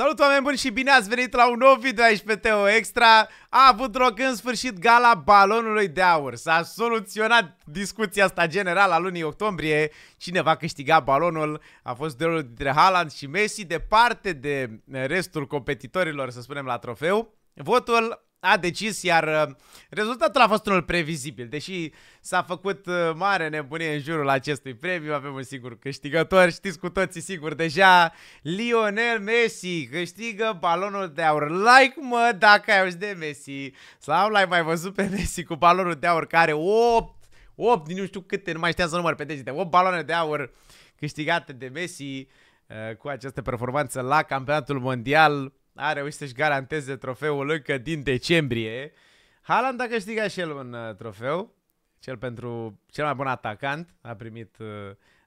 Salut oameni buni și bine ați venit la un nou video aici pe Teo Extra. A avut loc în sfârșit gala balonului de aur. S-a soluționat discuția asta generală a lunii octombrie. Cine va câștiga balonul a fost duelul dintre Haaland și Messi, departe de restul competitorilor, să spunem, la trofeu. Votul a decis, iar uh, rezultatul a fost unul previzibil. Deși s-a făcut uh, mare nebunie în jurul acestui premiu, avem un sigur câștigător, știți cu toții sigur deja, Lionel Messi câștigă balonul de aur. Like mă dacă ai auzit de Messi sau l-ai mai văzut pe Messi cu balonul de aur care 8, 8 din nu știu câte, nu mai știam să număr pe degete, 8 balone de aur câștigate de Messi uh, cu această performanță la campionatul mondial a reușit să-și garanteze trofeul încă din decembrie. Haaland a câștigat și el un uh, trofeu, cel pentru cel mai bun atacant, a primit uh,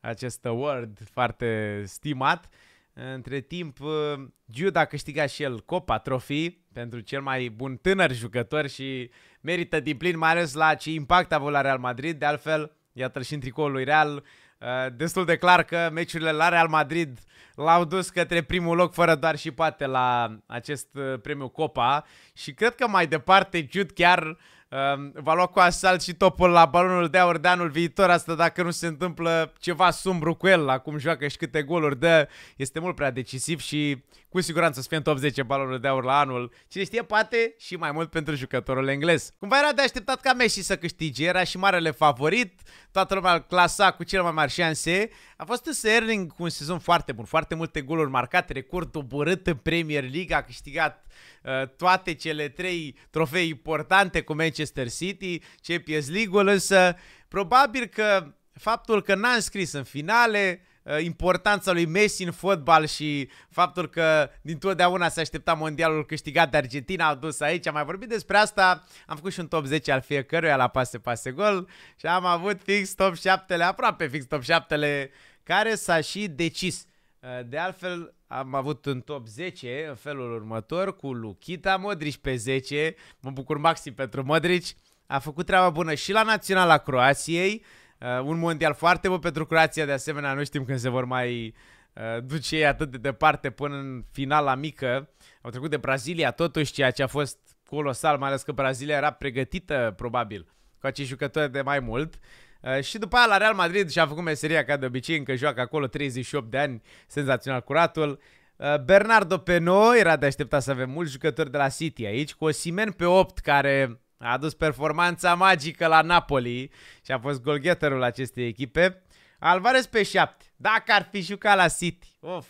acest award foarte stimat. Între timp, uh, Jude a câștigat și el Copa Trofii pentru cel mai bun tânăr jucător și merită din plin, mai ales la ce impact a avut la Real Madrid. De altfel, iată-l și în tricoul lui Real, Eh, destul de clar că meciurile la Real Madrid l-au dus către primul loc fără doar și poate la acest eh, premiu Copa și cred că mai departe Jude chiar Ehm, va lua cu asalt și topul la balonul de aur de anul viitor, asta dacă nu se întâmplă ceva sumbru cu el, acum joacă și câte goluri dă, este mult prea decisiv și cu siguranță să fie în top 10 balonul de aur la anul. Cine știe, poate și mai mult pentru jucătorul englez. Cumva era de așteptat ca Messi să câștige, era și marele favorit, toată lumea îl clasa cu cele mai mari șanse. A fost un Erling cu un sezon foarte bun, foarte multe goluri marcate, record doborât în Premier League, a câștigat Eh, toate cele trei trofei importante cu Manchester City, Champions League-ul, însă probabil că faptul că n am scris în finale, eh, importanța lui Messi în fotbal și faptul că din totdeauna se aștepta mondialul câștigat de Argentina, a dus aici, am mai vorbit despre asta, am făcut și un top 10 al fiecăruia la pase-pase gol și am avut fix top 7-le, aproape fix top 7-le, care s-a și decis. Eh, de altfel, am avut în top 10 în felul următor cu Luchita Modric pe 10. Mă bucur maxim pentru Modric. A făcut treaba bună și la Naționala Croației. Eh, un mondial foarte bun pentru Croația, de asemenea nu știm când se vor mai eh, duce ei atât de departe până în finala mică. Au trecut de Brazilia totuși, ceea ce a fost colosal, mai ales că Brazilia era pregătită probabil cu acești jucători de mai mult. Uh, Uh, și după aia la Real Madrid și-a făcut meseria ca de obicei, încă joacă acolo 38 de ani, senzațional curatul. Uh, Bernardo pe noi, era de așteptat să avem mulți jucători de la City aici, cu Osimen pe 8 care a adus performanța magică la Napoli și a fost golgheterul acestei echipe. Alvarez pe 7, dacă ar fi jucat la City, of,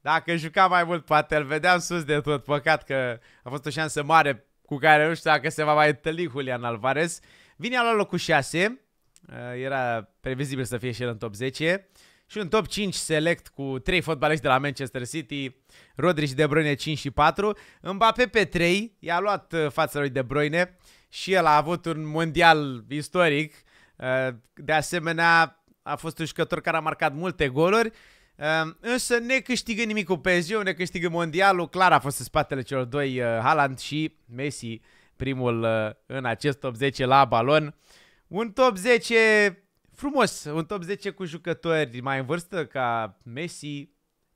dacă juca mai mult poate îl vedeam sus de tot, păcat că a fost o șansă mare cu care nu știu dacă se va mai întâlni Julian Alvarez. Vine la locul 6, Eh, era previzibil să fie și el în top 10. Și un top 5 select cu 3 fotbalești de la Manchester City, Rodri și De Bruyne 5 și 4, Mbappé pe 3, i-a luat eh, fața lui De Bruyne și el a avut un mondial istoric. Eh, de asemenea, a fost un jucător care a marcat multe goluri, însă ne câștigă nimic cu PSG, ne câștigă mondialul, clar a fost în spatele celor doi, Haaland și Messi, primul în acest top 10 la balon. Un top 10 frumos, un top 10 cu jucători mai în vârstă ca Messi,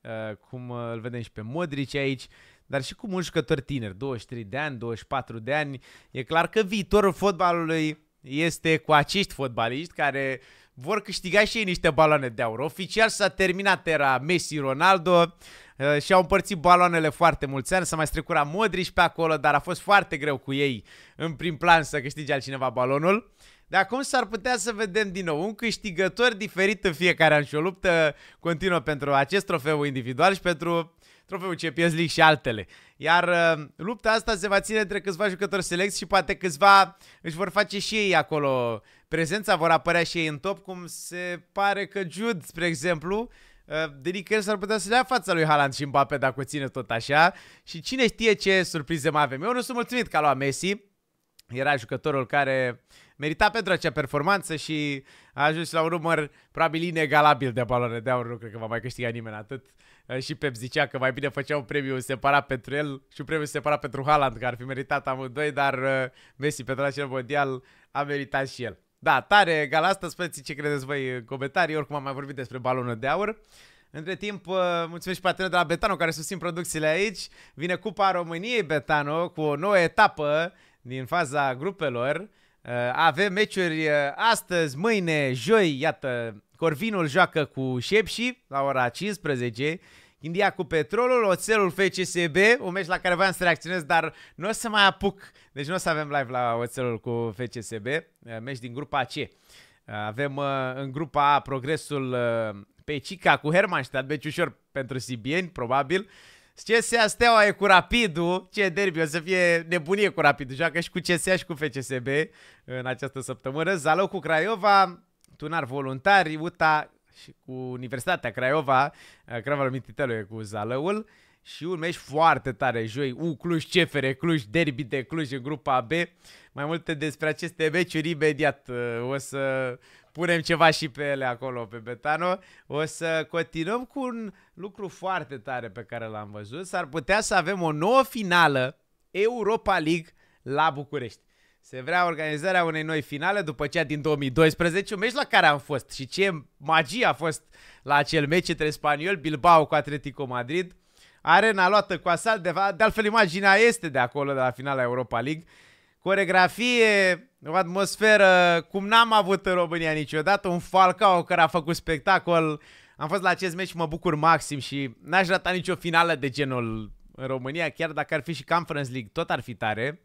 uh, cum uh, îl vedem și pe Modric aici, dar și cu mulți jucători tineri, 23 de ani, 24 de ani. E clar că viitorul fotbalului este cu acești fotbaliști care vor câștiga și ei niște baloane de aur. Oficial s-a terminat era Messi-Ronaldo uh, și au împărțit baloanele foarte mulți ani, s-a mai strecura Modric pe acolo, dar a fost foarte greu cu ei în prim plan să câștige altcineva balonul. De acum s-ar putea să vedem din nou un câștigător diferit în fiecare an și o luptă continuă pentru acest trofeu individual și pentru trofeul Champions League și altele. Iar uh, lupta asta se va ține între câțiva jucători selecți și poate câțiva își vor face și ei acolo prezența, vor apărea și ei în top, cum se pare că Jude, spre exemplu, uh, de nicăieri s-ar putea să le ia fața lui Haaland și Mbappe dacă o ține tot așa și cine știe ce surprize mai avem. Eu nu sunt mulțumit că a luat Messi, era jucătorul care uh, merita pentru acea performanță și a ajuns la un număr probabil inegalabil de baloane de aur. Nu cred că va mai câștiga nimeni atât. Eh, și Pep zicea că mai bine făcea un premiu separat pentru el și un premiu separat pentru Haaland, care ar fi meritat amândoi, dar eh, Messi pentru acel mondial a meritat și el. Da, tare gala asta, spuneți ce credeți voi în comentarii, oricum am mai vorbit despre balonul de aur. Între timp, eh, mulțumesc și patronul de la Betano care susțin producțiile aici. Vine Cupa României Betano cu o nouă etapă din faza grupelor. Uh, avem meciuri uh, astăzi, mâine, joi, iată, Corvinul joacă cu Șepși la ora 15, India cu Petrolul, Oțelul FCSB, un meci la care voiam să reacționez, dar nu o să mai apuc, deci nu o să avem live la Oțelul cu FCSB, uh, meci din grupa C. Avem în grupa A progresul pe Cica cu Hermannstadt, meci ușor pentru Sibieni, probabil, CSEA Steaua e cu rapidu? ce derby, o să fie nebunie cu rapidu. joacă și cu CSEA și cu FCSB în această săptămână. Zalo cu Craiova, Tunar Voluntari, UTA și cu Universitatea Craiova, Craiova lui Mititelu e cu Zalăul și un meci foarte tare joi, U Cluj, CFR Cluj, derby de Cluj în grupa B. Mai multe despre aceste meciuri imediat uh, o să punem ceva și pe ele acolo, pe Betano. O să continuăm cu un lucru foarte tare pe care l-am văzut. S-ar putea să avem o nouă finală Europa League la București. Se vrea organizarea unei noi finale după cea din 2012, un meci la care am fost și ce magie a fost la acel meci între spaniol Bilbao cu Atletico Madrid. Arena luată cu asalt, de, de altfel imaginea este de acolo, de la finala Europa League coregrafie, o atmosferă cum n-am avut în România niciodată, un Falcao care a făcut spectacol. Am fost la acest meci și mă bucur maxim și n-aș rata nicio finală de genul în România, chiar dacă ar fi și Conference League, tot ar fi tare.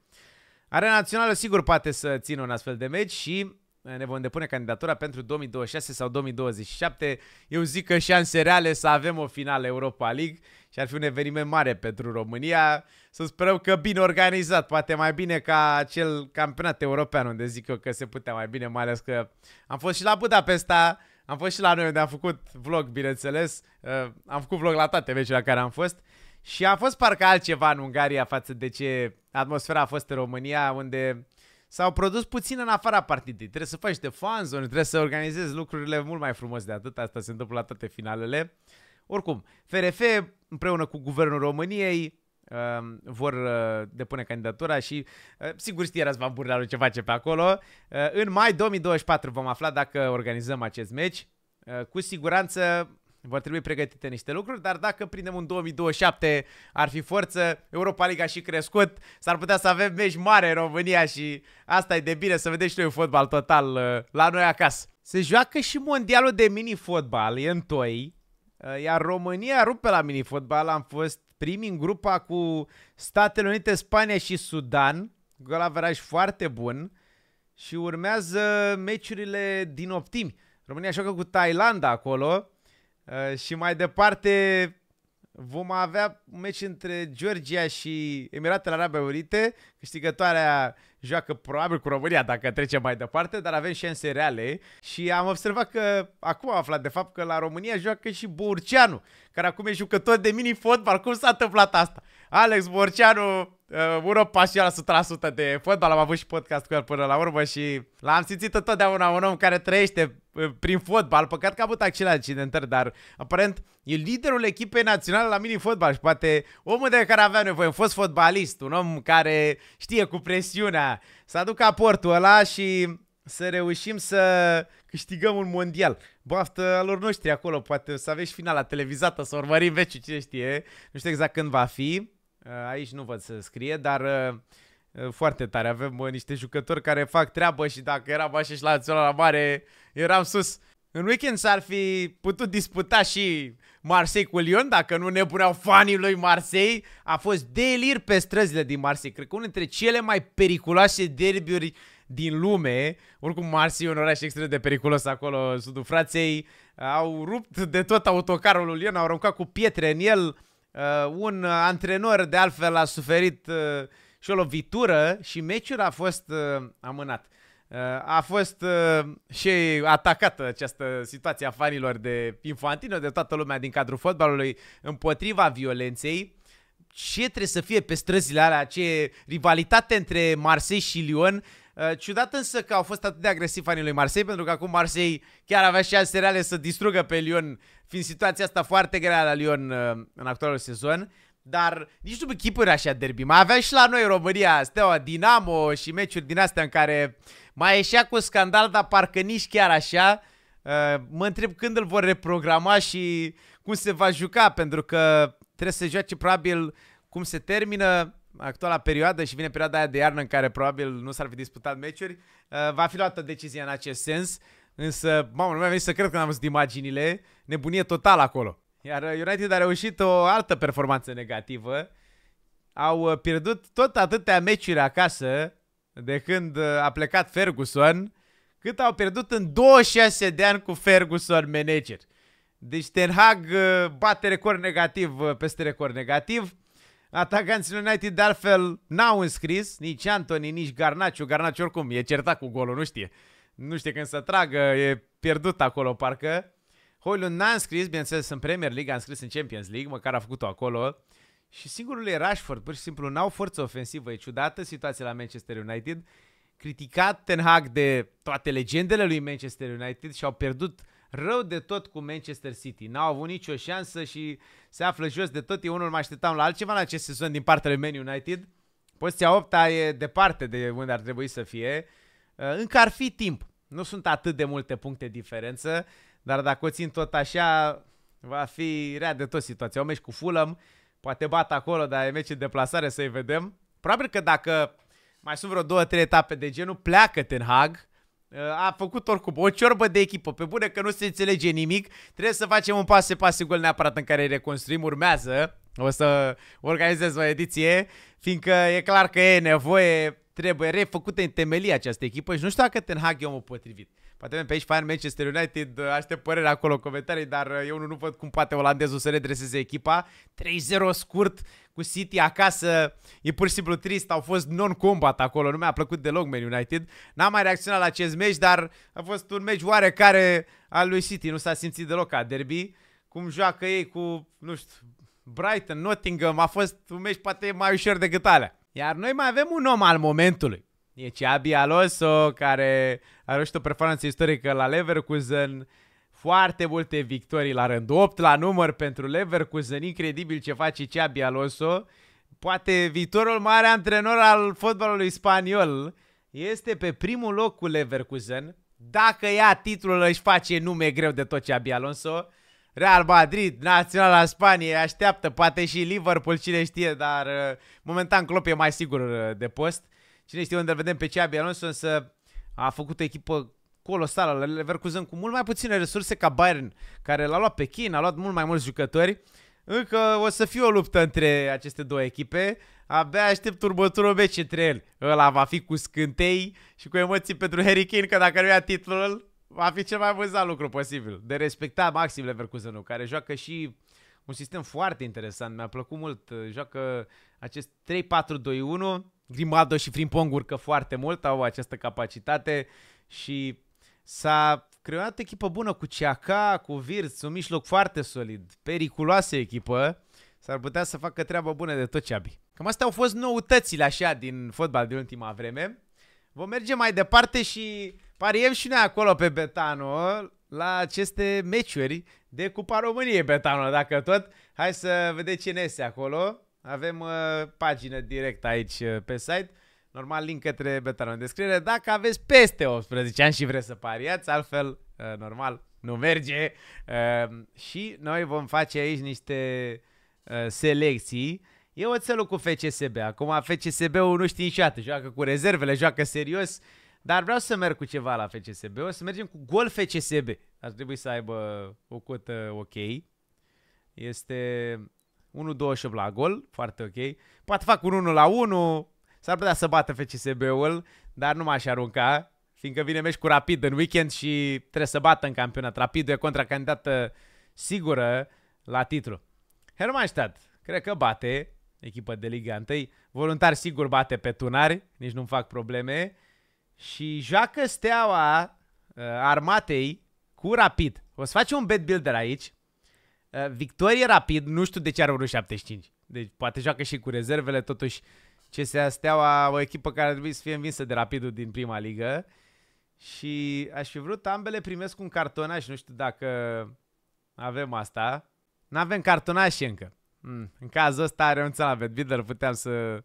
Arena Națională sigur poate să țină un astfel de meci și Eh, ne vom depune candidatura pentru 2026 sau 2027. Eu zic că șanse reale să avem o finală Europa League și ar fi un eveniment mare pentru România. Să sperăm că bine organizat, poate mai bine ca acel campionat european unde zic eu că se putea mai bine, mai ales că am fost și la Budapesta, am fost și la noi unde am făcut vlog, bineînțeles. Eh, am făcut vlog la toate meciurile la care am fost. Și a fost parcă altceva în Ungaria față de ce atmosfera a fost în România, unde uh, S-au produs puțin în afara partidei. Trebuie să faci de fanzone, trebuie să organizezi lucrurile mult mai frumos de atât. Asta se întâmplă la toate finalele. Oricum, FRF împreună cu Guvernul României uh, vor uh, depune candidatura și uh, sigur erați Răzvan Burlalu ce face pe acolo. Uh, în mai 2024 vom afla dacă organizăm acest meci. Uh, cu siguranță vor trebui pregătite niște lucruri, dar dacă prindem un 2027 ar fi forță, Europa Liga și crescut, s-ar putea să avem meci mare în România și asta e de bine să vedem și noi un fotbal total uh, la noi acasă. Se joacă și mondialul de mini-fotbal, e în toi, uh, iar România rupe la mini-fotbal, am fost primi în grupa cu Statele Unite, Spania și Sudan, gol averaj foarte bun și urmează meciurile din optimi. România joacă cu Thailanda acolo, Uh, și mai departe vom avea un meci între Georgia și Emiratele Arabe Unite Câștigătoarea joacă probabil cu România dacă trece mai departe, dar avem șanse reale și am observat că acum am aflat de fapt că la România joacă și Burceanu, care acum e jucător de mini-fotbal. Cum s-a întâmplat asta? Alex Borceanu, uh, ură pasioană 100% de fotbal, am avut și podcast cu el până la urmă și l-am simțit întotdeauna un om care trăiește uh, prin fotbal, păcat că a avut acele accidentări, dar aparent e liderul echipei naționale la mini-fotbal și poate omul de care avea nevoie, un fost fotbalist, un om care știe, cu presiunea, să aduc aportul ăla și să reușim să câștigăm un mondial. Baftă alor noștri acolo, poate să aveți finala televizată, să urmărim veciul, cine știe. Nu știu exact când va fi, uh, aici nu văd să scrie, dar uh, uh, foarte tare. Avem bă, niște jucători care fac treabă și dacă eram așa și la la mare, eram sus. În weekend s-ar fi putut disputa și Marseille cu Lyon, dacă nu ne puneau fanii lui Marseille, a fost delir pe străzile din Marseille. Cred că unul dintre cele mai periculoase derbiuri din lume, oricum Marseille e un oraș extrem de periculos acolo în sudul Franței, au rupt de tot autocarul lui Lyon, au aruncat cu pietre în el, Uh, un antrenor de altfel a suferit uh, și o lovitură și meciul a fost uh, amânat. A fost uh, și atacată această situație a fanilor de Infantino, de toată lumea din cadrul fotbalului, împotriva violenței. Ce trebuie să fie pe străzile alea, ce rivalitate între Marseille și Lyon, uh, Ciudat însă că au fost atât de agresivi fanii lui Marseille, pentru că acum Marseille chiar avea alte reale să distrugă pe Lyon, fiind situația asta foarte grea la Lyon uh, în actualul sezon. Dar nici după chipuri așa derbi. Mai avea și la noi România, Steaua, Dinamo și meciuri din astea în care mai ieșea cu scandal, dar parcă nici chiar așa. Uh, mă întreb când îl vor reprograma și cum se va juca, pentru că trebuie să joace probabil cum se termină actuala perioadă și vine perioada aia de iarnă în care probabil nu s-ar fi disputat meciuri. Uh, va fi luată decizia în acest sens, însă, mamă, nu mi-a venit să cred că n-am văzut imaginile. Nebunie total acolo. Iar United a reușit o altă performanță negativă. Au uh, pierdut tot atâtea meciuri acasă de când uh, a plecat Ferguson, cât au pierdut în 26 de ani cu Ferguson manager. Deci Ten Hag uh, bate record negativ peste record negativ. Atacanții United de altfel n-au înscris nici Anthony, nici Garnaciu. Garnaciu oricum e certat cu golul, nu știe. Nu știe când să tragă, e pierdut acolo parcă. Hoylund n-a înscris, bineînțeles, în Premier League, a înscris în Champions League, măcar a făcut-o acolo. Și singurul e Rashford, pur și simplu n-au forță ofensivă, e ciudată situația la Manchester United. Criticat Ten Hag de toate legendele lui Manchester United și au pierdut rău de tot cu Manchester City. N-au avut nicio șansă și se află jos de tot. Eu unul mă așteptam la altceva în acest sezon din partea lui Man United. Poziția 8 e departe de unde ar trebui să fie. Încă ar fi timp. Nu sunt atât de multe puncte diferență. Dar dacă o țin tot așa, va fi rea de tot situația. O meci cu Fulham, poate bat acolo, dar e meci de deplasare să-i vedem. Probabil că dacă mai sunt vreo două, trei etape de genul, pleacă Ten Hag. A făcut oricum o ciorbă de echipă, pe bune că nu se înțelege nimic. Trebuie să facem un pas pase gol neapărat în care îi reconstruim. Urmează, o să organizez o ediție, fiindcă e clar că e nevoie, trebuie refăcută în temelie această echipă și nu știu dacă Ten Hag e omul potrivit. Poate avem pe aici Fire Manchester United, aștept părerea acolo în comentarii, dar eu nu, nu văd cum poate olandezul să redreseze echipa. 3-0 scurt cu City acasă, e pur și simplu trist, au fost non-combat acolo, nu mi-a plăcut deloc Man United. N-am mai reacționat la acest meci, dar a fost un meci oarecare al lui City, nu s-a simțit deloc ca derby. Cum joacă ei cu, nu știu, Brighton, Nottingham, a fost un meci poate mai ușor decât alea. Iar noi mai avem un om al momentului. E Xabi Alonso care a reușit o performanță istorică la Leverkusen. Foarte multe victorii la rând. 8 la număr pentru Leverkusen. Incredibil ce face Xabi Alonso. Poate viitorul mare antrenor al fotbalului spaniol este pe primul loc cu Leverkusen. Dacă ia titlul își face nume greu de tot Xabi Alonso. Real Madrid, Naționala Spaniei, așteaptă, poate și Liverpool, cine știe, dar uh, momentan Klopp e mai sigur uh, de post. Cine știe unde îl vedem pe Xabi Alonso, însă a făcut o echipă colosală la Leverkusen cu mult mai puține resurse ca Bayern, care l-a luat pe Chin, a luat mult mai mulți jucători. Încă o să fie o luptă între aceste două echipe. Abia aștept următorul meci între el. Ăla va fi cu scântei și cu emoții pentru Harry Kane, că dacă nu ia titlul, va fi cel mai văzut lucru posibil. De respectat maxim leverkusen care joacă și un sistem foarte interesant. Mi-a plăcut mult. Joacă acest 3-4-2-1 Grimaldo și Frimpong urcă foarte mult, au această capacitate și s-a creat echipă bună cu Ceaca, cu Virț, un mijloc foarte solid, periculoasă echipă. S-ar putea să facă treabă bună de tot ce Ceabi. Cam astea au fost noutățile așa din fotbal de ultima vreme. Vom merge mai departe și pariem și noi acolo pe Betano la aceste meciuri de Cupa României Betano, dacă tot. Hai să vedem cine este acolo. Avem uh, pagină direct aici uh, pe site. Normal, link către betanul în descriere. Dacă aveți peste 18 ani și vreți să pariați, altfel, uh, normal, nu merge. Uh, și noi vom face aici niște uh, selecții. E oțelul cu FCSB. Acum FCSB-ul nu știe niciodată. Joacă cu rezervele, joacă serios. Dar vreau să merg cu ceva la FCSB. O să mergem cu gol FCSB. Ar trebui să aibă o cotă ok. Este 1-28 la gol, foarte ok. Poate fac un 1 la 1, s-ar putea să bată FCSB-ul, dar nu m-aș arunca, fiindcă vine meci cu Rapid în weekend și trebuie să bată în campionat. rapid. e contracandidată sigură la titlu. Hermannstadt, cred că bate, echipă de Liga 1. Voluntar sigur bate pe tunari, nici nu-mi fac probleme. Și joacă steaua uh, armatei cu Rapid. O să faci un bet builder aici, Uh, victorie rapid, nu știu de ce are 75. Deci poate joacă și cu rezervele, totuși ce se Steaua, o echipă care ar trebui să fie învinsă de rapidul din prima ligă. Și aș fi vrut, ambele primesc un cartonaș, nu știu dacă avem asta. Nu avem cartonaș încă. Mm. În cazul ăsta un la Bidder, puteam să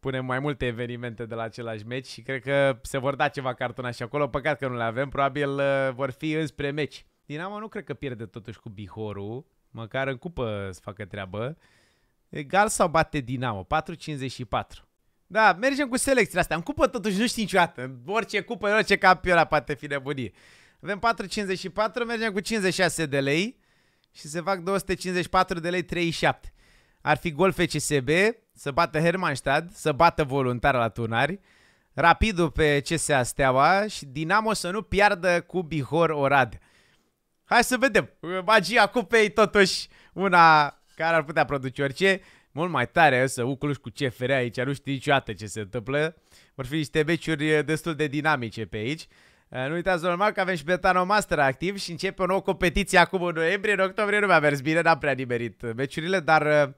punem mai multe evenimente de la același meci și cred că se vor da ceva cartonaș acolo, păcat că nu le avem, probabil uh, vor fi înspre meci. Dinamo nu cred că pierde totuși cu Bihorul, măcar în cupă să facă treabă. Egal sau bate Dinamo? 4-54. Da, mergem cu selecția asta. În cupă totuși nu știi niciodată. În orice cupă, în orice campionat poate fi nebunie. Avem 4,54, mergem cu 56 de lei și se fac 254 de lei 37. Ar fi gol FCSB, să bată Hermannstad, să bată voluntar la tunari, Rapidul pe CSA Steaua și Dinamo să nu piardă cu Bihor Oradea. Hai să vedem. Magia cupei totuși una care ar putea produce orice. Mult mai tare să Ucluș cu CFR aici, nu știi niciodată ce se întâmplă. Vor fi niște meciuri eh, destul de dinamice pe aici. Eh, nu uitați normal că avem și Betano Master activ și începe o nouă competiție acum în noiembrie. În octombrie nu mi-a mers bine, n-am prea nimerit eh, meciurile, dar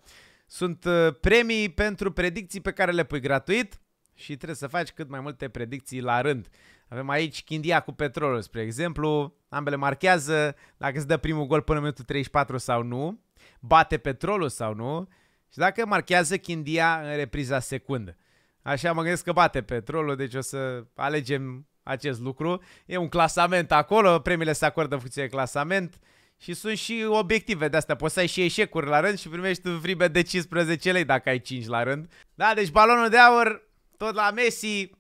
sunt premii pentru predicții pe care le pui gratuit și trebuie să faci cât mai multe predicții la rând. Avem aici Chindia cu Petrolul, spre exemplu. Ambele marchează dacă se dă primul gol până în minutul 34 sau nu. Bate Petrolul sau nu. Și dacă marchează Chindia în repriza secundă. Așa mă gândesc că bate Petrolul, deci o să alegem acest lucru. E un clasament acolo, premiile se acordă în funcție de clasament. Și sunt și obiective de astea. Poți să ai și eșecuri la rând și primești un free de 15 lei dacă ai 5 la rând. Da, deci balonul de aur tot la Messi,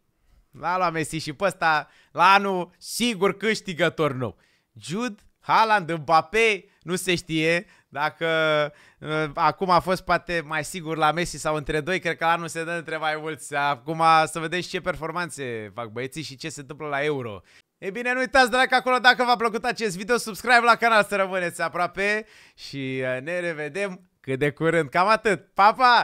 L-a luat Messi și pe ăsta la anul sigur câștigător nou. Jude, Haaland, Mbappé, nu se știe dacă uh, acum a fost poate mai sigur la Messi sau între doi, cred că la nu se dă între mai mulți. Acum să vedeți ce performanțe fac băieții și ce se întâmplă la Euro. E bine, nu uitați, like acolo dacă v-a plăcut acest video, subscribe la canal să rămâneți aproape și uh, ne revedem cât de curând. Cam atât. Pa, pa!